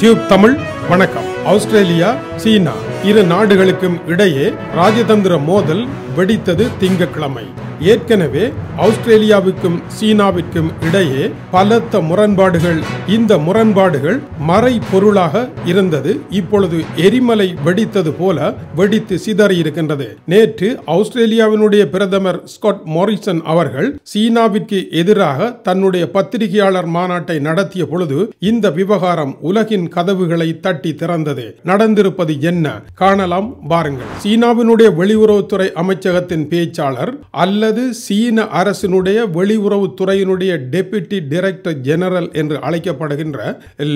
tube Tamil வணக்கம் Australia சீனா இரு நாடுகளுக்கும் இடையே ராஜதந்திர மோதல் வெடித்தது திங்கட்கிழமை ஏற்கனவே ஆஸ்திரேலியாவுக்கும் சீனாவிற்கும் இடையே பலத்த முரண்பாடுகள் இந்த முரண்பாடுகள் மறை பொருளாக இருந்தது இப்பொழுது எரிமலை வெடித்தது போல வெடித்து சிதறியிருக்கின்றது நேற்று ஆஸ்திரேலியாவினுடைய பிரதமர் ஸ்காட் மோரிசன் அவர்கள் சீனாவிற்கு எதிராக தன்னுடைய பத்திரிகையாளர் மாநாட்டை நடத்திய பொழுது இந்த விவகாரம் உலகின் கதவுகளை தட்டி திறந்தது நடந்திருப்பது என்ன காணலாம் பாருங்கள் சீனாவினுடைய வெளியுறவுத்துறை அமைச்சகத்தின் பேச்சாளர் அல்ல அல்லது சீன அரசினுடைய வெளியுறவுத்துறையினுடைய டெபுட்டி டைரக்டர் ஜெனரல் என்று அழைக்கப்படுகின்ற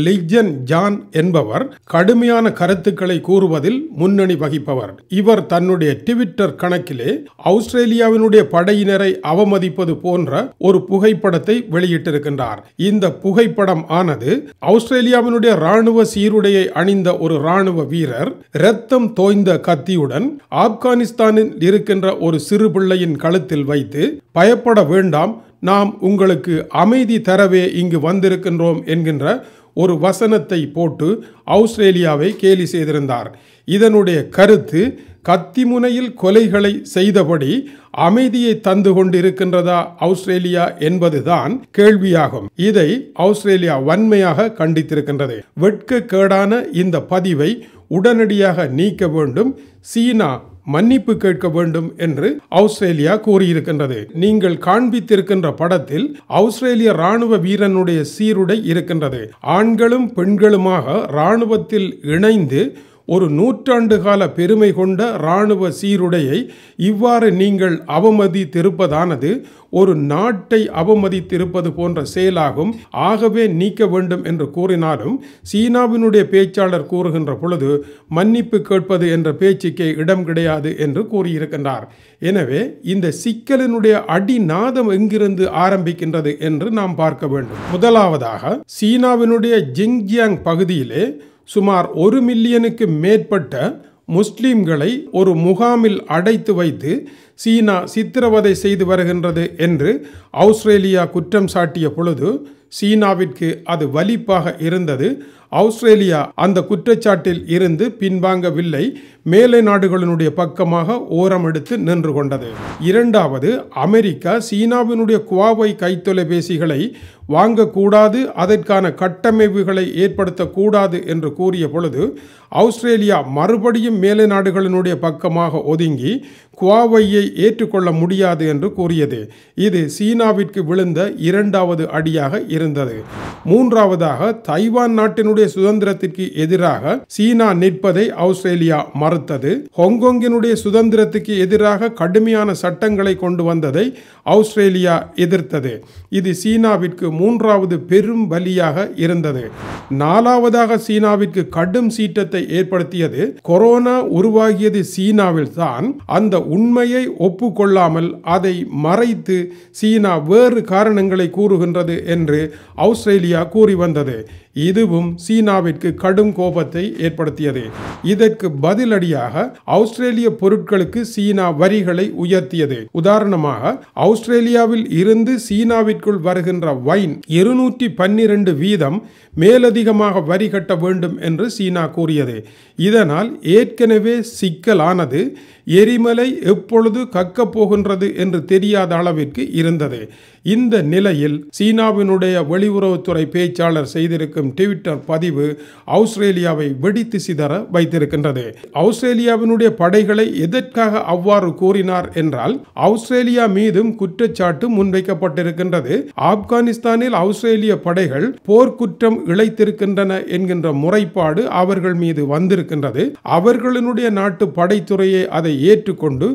லிஜன் ஜான் என்பவர் கடுமையான கருத்துக்களை கூறுவதில் முன்னணி வகிப்பவர் இவர் தன்னுடைய ட்விட்டர் கணக்கிலே அவுஸ்திரேலியாவினுடைய படையினரை அவமதிப்பது போன்ற ஒரு புகைப்படத்தை வெளியிட்டிருக்கின்றார் இந்த புகைப்படம் ஆனது ஆஸ்திரேலியாவினுடைய ராணுவ சீருடையை அணிந்த ஒரு ராணுவ வீரர் ரத்தம் தோய்ந்த கத்தியுடன் ஆப்கானிஸ்தானில் இருக்கின்ற ஒரு சிறு பிள்ளையின் கழுத்தில் மனதில் வைத்து பயப்பட வேண்டாம் நாம் உங்களுக்கு அமைதி தரவே இங்கு வந்திருக்கின்றோம் என்கின்ற ஒரு வசனத்தை போட்டு ஆஸ்திரேலியாவை கேலி செய்திருந்தார் இதனுடைய கருத்து கத்திமுனையில் கொலைகளை செய்தபடி அமைதியை தந்து கொண்டிருக்கின்றதா ஆஸ்திரேலியா என்பதுதான் கேள்வியாகும் இதை ஆஸ்திரேலியா வன்மையாக கண்டித்திருக்கின்றது வெட்க கேடான இந்த பதிவை உடனடியாக நீக்க வேண்டும் சீனா மன்னிப்பு கேட்க வேண்டும் என்று ஆஸ்திரேலியா கூறியிருக்கின்றது நீங்கள் காண்பித்திருக்கின்ற படத்தில் ஆஸ்திரேலிய ராணுவ வீரனுடைய சீருடை இருக்கின்றது ஆண்களும் பெண்களுமாக ராணுவத்தில் இணைந்து ஒரு நூற்றாண்டு கால பெருமை கொண்ட இராணுவ சீருடையை இவ்வாறு நீங்கள் அவமதித்திருப்பதானது ஒரு நாட்டை அவமதித்திருப்பது போன்ற செயலாகும் ஆகவே நீக்க வேண்டும் என்று கூறினாலும் சீனாவினுடைய பேச்சாளர் கூறுகின்ற பொழுது மன்னிப்பு கேட்பது என்ற பேச்சுக்கே இடம் கிடையாது என்று கூறியிருக்கின்றார் எனவே இந்த சிக்கலினுடைய அடிநாதம் எங்கிருந்து ஆரம்பிக்கின்றது என்று நாம் பார்க்க வேண்டும் முதலாவதாக சீனாவினுடைய ஜிங்ஜியாங் பகுதியிலே சுமார் ஒரு மில்லியனுக்கு மேற்பட்ட முஸ்லீம்களை ஒரு முகாமில் அடைத்து வைத்து சீனா சித்திரவதை செய்து வருகின்றது என்று ஆஸ்திரேலியா குற்றம் சாட்டிய பொழுது சீனாவிற்கு அது வலிப்பாக இருந்தது ஆஸ்திரேலியா அந்த குற்றச்சாட்டில் இருந்து பின்வாங்கவில்லை மேலை நாடுகளினுடைய பக்கமாக ஓரம் எடுத்து நின்று கொண்டது இரண்டாவது அமெரிக்கா சீனாவினுடைய குவாவை கைத்தொலைபேசிகளை வாங்கக்கூடாது அதற்கான கட்டமைப்புகளை ஏற்படுத்தக்கூடாது என்று கூறிய பொழுது ஆஸ்திரேலியா மறுபடியும் மேலை நாடுகளினுடைய பக்கமாக ஒதுங்கி குவாவையை ஏற்றுக்கொள்ள முடியாது என்று கூறியது இது சீனாவிற்கு விழுந்த இரண்டாவது அடியாக இருந்தது மூன்றாவதாக தைவான் நாட்டினுடைய சுதந்திரத்திற்கு எதிராக சீனா நிற்பதை ஆஸ்திரேலியா மறுத்தது ஹொங்கொங்கினுடைய சுதந்திரத்துக்கு எதிராக கடுமையான சட்டங்களை கொண்டு வந்ததை ஆஸ்திரேலியா எதிர்த்தது இது சீனாவிற்கு மூன்றாவது பெரும் பலியாக இருந்தது நாலாவதாக சீனாவிற்கு கடும் சீற்றத்தை ஏற்படுத்தியது கொரோனா உருவாகியது சீனாவில் தான் அந்த உண்மையை ஒப்புக்கொள்ளாமல் அதை மறைத்து சீனா வேறு காரணங்களை கூறுகின்றது என்று ஆஸ்திரேலியா கூறி வந்தது இதுவும் சீனாவிற்கு கடும் கோபத்தை ஏற்படுத்தியது இதற்கு பதிலடியாக ஆஸ்திரேலிய பொருட்களுக்கு சீனா வரிகளை உயர்த்தியது உதாரணமாக ஆஸ்திரேலியாவில் இருந்து சீனாவிற்குள் வருகின்ற வைன் இருநூற்றி பன்னிரண்டு வீதம் மேலதிகமாக வரி கட்ட வேண்டும் என்று சீனா கூறியது இதனால் ஏற்கனவே சிக்கலானது எரிமலை எப்பொழுது கக்கப் போகின்றது என்று தெரியாத அளவிற்கு இருந்தது இந்த நிலையில் சீனாவினுடைய வெளியுறவுத்துறை பேச்சாளர் செய்திருக்கும் ட்விட்டர் பதிவு அவுஸ்திரேலியாவை வெடித்து சிதற வைத்திருக்கின்றது அவுஸ்திரேலியாவினுடைய படைகளை எதற்காக அவ்வாறு கூறினார் என்றால் அவுஸ்திரேலியா மீதும் குற்றச்சாட்டு முன்வைக்கப்பட்டிருக்கின்றது ஆப்கானிஸ்தானில் அவுஸ்திரேலிய படைகள் போர்க்குற்றம் இழைத்திருக்கின்றன என்கின்ற முறைப்பாடு அவர்கள் மீது வந்திருக்கின்றது அவர்களினுடைய நாட்டு படைத்துறையே அதை ஏற்றுக்கொண்டு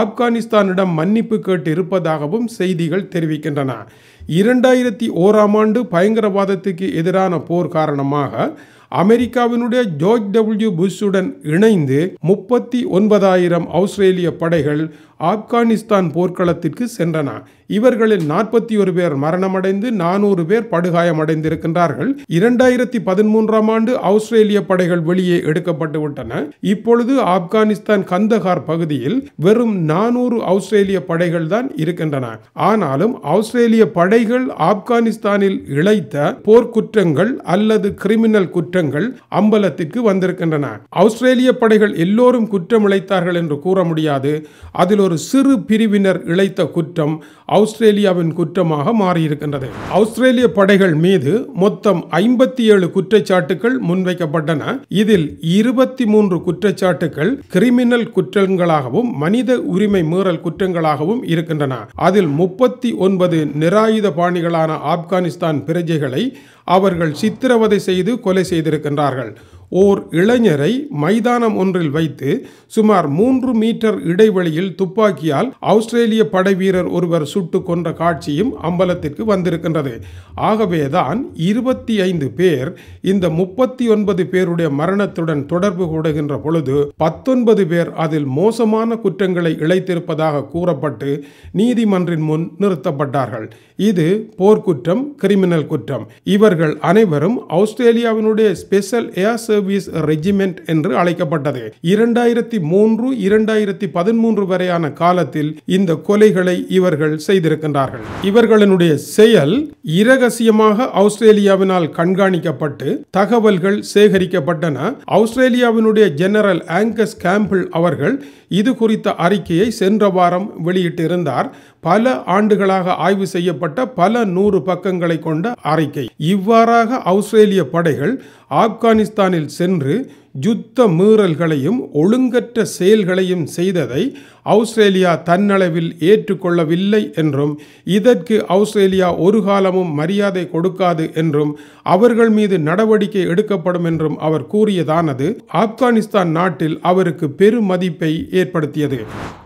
ஆப்கானிஸ்தானிடம் மன்னிப்பு கேட்டு இருப்பதாகவும் செய்திகள் தெரிவிக்கின்றன இரண்டாயிரத்தி ஓராம் ஆண்டு பயங்கரவாதத்துக்கு எதிரான போர் காரணமாக அமெரிக்காவினுடைய ஜோர்ஜ் டபிள்யூ புஷ்ஷுடன் இணைந்து முப்பத்தி ஒன்பதாயிரம் ஆஸ்திரேலிய படைகள் ஆப்கானிஸ்தான் போர்க்களத்திற்கு சென்றன இவர்களில் நாற்பத்தி ஒரு பேர் மரணமடைந்து நானூறு பேர் படுகாயமடைந்திருக்கின்றார்கள் இரண்டாயிரத்தி பதிமூன்றாம் ஆண்டு ஆஸ்திரேலிய படைகள் வெளியே எடுக்கப்பட்டு விட்டன இப்பொழுது ஆப்கானிஸ்தான் கந்தகார் பகுதியில் வெறும் நானூறு ஆஸ்திரேலிய படைகள் தான் இருக்கின்றன ஆனாலும் ஆஸ்திரேலிய படைகள் ஆப்கானிஸ்தானில் இழைத்த போர்க்குற்றங்கள் அல்லது கிரிமினல் குற்றங்கள் அம்பலத்திற்கு வந்திருக்கின்றன ஆஸ்திரேலிய படைகள் எல்லோரும் குற்றம் இழைத்தார்கள் என்று கூற முடியாது அதில் ஒரு ஒரு சிறு பிரிவினர் இழைத்த குற்றம் ஆஸ்திரேலியாவின் குற்றமாக மாறியிருக்கின்றது ஆஸ்திரேலிய படைகள் மீது மொத்தம் ஐம்பத்தி ஏழு குற்றச்சாட்டுகள் முன்வைக்கப்பட்டன இதில் இருபத்தி மூன்று குற்றச்சாட்டுகள் கிரிமினல் குற்றங்களாகவும் மனித உரிமை மீறல் குற்றங்களாகவும் இருக்கின்றன அதில் முப்பத்தி ஒன்பது நிராயுத பாணிகளான ஆப்கானிஸ்தான் பிரஜைகளை அவர்கள் சித்திரவதை செய்து கொலை செய்திருக்கின்றார்கள் ஓர் இளைஞரை மைதானம் ஒன்றில் வைத்து சுமார் மூன்று மீட்டர் இடைவெளியில் துப்பாக்கியால் ஆஸ்திரேலிய படைவீரர் ஒருவர் சுட்டு கொன்ற காட்சியும் அம்பலத்திற்கு வந்திருக்கின்றது ஆகவேதான் இருபத்தி ஐந்து பேர் இந்த முப்பத்தி ஒன்பது பேருடைய மரணத்துடன் தொடர்பு கூடுகின்ற பொழுது பத்தொன்பது பேர் அதில் மோசமான குற்றங்களை இழைத்திருப்பதாக கூறப்பட்டு நீதிமன்றின் முன் நிறுத்தப்பட்டார்கள் இது போர்க்குற்றம் கிரிமினல் குற்றம் இவர்கள் அனைவரும் ஆஸ்திரேலியாவினுடைய ஸ்பெஷல் ஏர் சர்வீஸ் ரெஜிமெண்ட் என்று அழைக்கப்பட்டது இரண்டாயிரத்தி மூன்று இரண்டாயிரத்தி பதிமூன்று வரையான காலத்தில் இந்த கொலைகளை இவர்கள் செய்திருக்கின்றார்கள் இவர்களினுடைய செயல் இரகசியமாக ஆஸ்திரேலியாவினால் கண்காணிக்கப்பட்டு தகவல்கள் சேகரிக்கப்பட்டன ஆஸ்திரேலியாவினுடைய ஜெனரல் ஆங்கஸ் கேம்பிள் அவர்கள் இது குறித்த அறிக்கையை சென்ற வாரம் வெளியிட்டிருந்தார் பல ஆண்டுகளாக ஆய்வு செய்யப்பட்ட பல நூறு பக்கங்களை கொண்ட அறிக்கை இவ்வாறாக ஆஸ்திரேலிய படைகள் ஆப்கானிஸ்தானில் சென்று யுத்த மீறல்களையும் ஒழுங்கற்ற செயல்களையும் செய்ததை அவுஸ்திரேலியா தன்னளவில் ஏற்றுக்கொள்ளவில்லை என்றும் இதற்கு அவுஸ்திரேலியா ஒரு காலமும் மரியாதை கொடுக்காது என்றும் அவர்கள் மீது நடவடிக்கை எடுக்கப்படும் என்றும் அவர் கூறியதானது ஆப்கானிஸ்தான் நாட்டில் அவருக்கு பெருமதிப்பை ஏற்படுத்தியது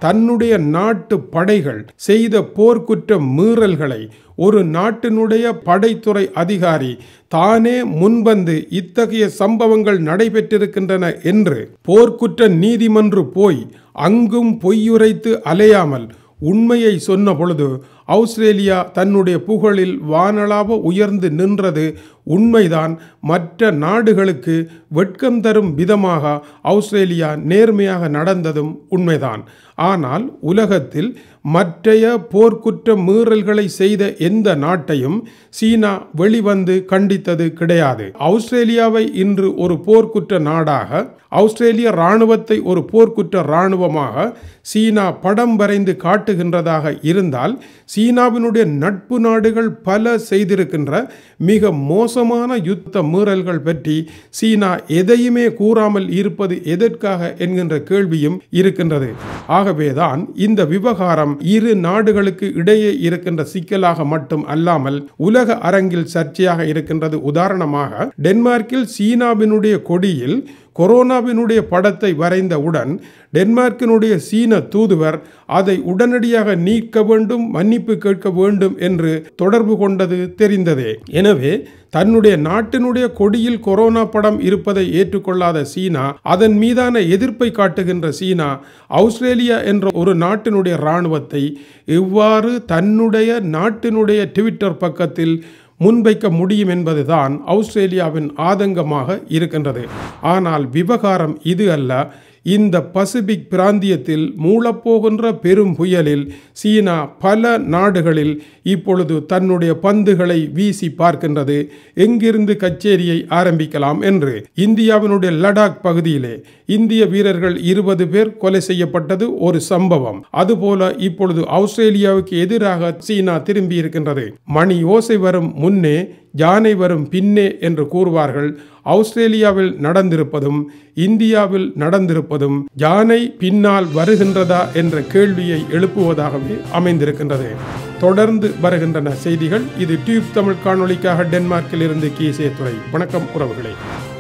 தன்னுடைய நாட்டு படைகள் செய்த போர்க்குற்ற மீறல்களை ஒரு நாட்டினுடைய படைத்துறை அதிகாரி தானே முன்வந்து இத்தகைய சம்பவங்கள் நடைபெற்றிருக்க இருக்கின்றன என்று போர்க்குற்ற நீதிமன்று போய் அங்கும் பொய்யுரைத்து அலையாமல் உண்மையை சொன்ன பொழுது ஆஸ்திரேலியா தன்னுடைய புகழில் வானளாவ உயர்ந்து நின்றது உண்மைதான் மற்ற நாடுகளுக்கு வெட்கம் தரும் விதமாக ஆஸ்திரேலியா நேர்மையாக நடந்ததும் உண்மைதான் ஆனால் உலகத்தில் மற்றைய போர்க்குற்ற மீறல்களை செய்த எந்த நாட்டையும் சீனா வெளிவந்து கண்டித்தது கிடையாது ஆஸ்திரேலியாவை இன்று ஒரு போர்க்குற்ற நாடாக ஆஸ்திரேலிய இராணுவத்தை ஒரு போர்க்குற்ற இராணுவமாக சீனா படம் வரைந்து காட்டுகின்றதாக இருந்தால் சீனாவினுடைய நட்பு நாடுகள் பல செய்திருக்கின்ற மிக மோசமான யுத்த மீறல்கள் பற்றி சீனா எதையுமே கூறாமல் இருப்பது எதற்காக என்கின்ற கேள்வியும் இருக்கின்றது ஆகவேதான் இந்த விவகாரம் இரு நாடுகளுக்கு இடையே இருக்கின்ற சிக்கலாக மட்டும் அல்லாமல் உலக அரங்கில் சர்ச்சையாக இருக்கின்றது உதாரணமாக டென்மார்க்கில் சீனாவினுடைய கொடியில் கொரோனாவினுடைய படத்தை வரைந்தவுடன் டென்மார்க்கினுடைய சீன தூதுவர் அதை உடனடியாக நீக்க வேண்டும் மன்னிப்பு கேட்க வேண்டும் என்று தொடர்பு கொண்டது தெரிந்ததே எனவே தன்னுடைய நாட்டினுடைய கொடியில் கொரோனா படம் இருப்பதை ஏற்றுக்கொள்ளாத சீனா அதன் மீதான எதிர்ப்பை காட்டுகின்ற சீனா அவுஸ்திரேலியா என்ற ஒரு நாட்டினுடைய இராணுவத்தை இவ்வாறு தன்னுடைய நாட்டினுடைய ட்விட்டர் பக்கத்தில் முன்வைக்க முடியும் என்பதுதான் அவுஸ்திரேலியாவின் ஆதங்கமாக இருக்கின்றது ஆனால் விவகாரம் இது அல்ல இந்த பசிபிக் பிராந்தியத்தில் மூளப்போகின்ற பெரும் புயலில் சீனா பல நாடுகளில் இப்பொழுது தன்னுடைய பந்துகளை வீசி பார்க்கின்றது எங்கிருந்து கச்சேரியை ஆரம்பிக்கலாம் என்று இந்தியாவினுடைய லடாக் பகுதியிலே இந்திய வீரர்கள் இருபது பேர் கொலை செய்யப்பட்டது ஒரு சம்பவம் அதுபோல இப்பொழுது ஆஸ்திரேலியாவுக்கு எதிராக சீனா திரும்பி இருக்கின்றது மணி ஓசை வரும் முன்னே யானை வரும் பின்னே என்று கூறுவார்கள் ஆஸ்திரேலியாவில் நடந்திருப்பதும் இந்தியாவில் நடந்திருப்பதும் யானை பின்னால் வருகின்றதா என்ற கேள்வியை எழுப்புவதாகவே அமைந்திருக்கின்றது தொடர்ந்து வருகின்றன செய்திகள் இது டியூப் தமிழ் காணொலிக்காக டென்மார்க்கில் இருந்து கீசே துறை வணக்கம் உறவுகளே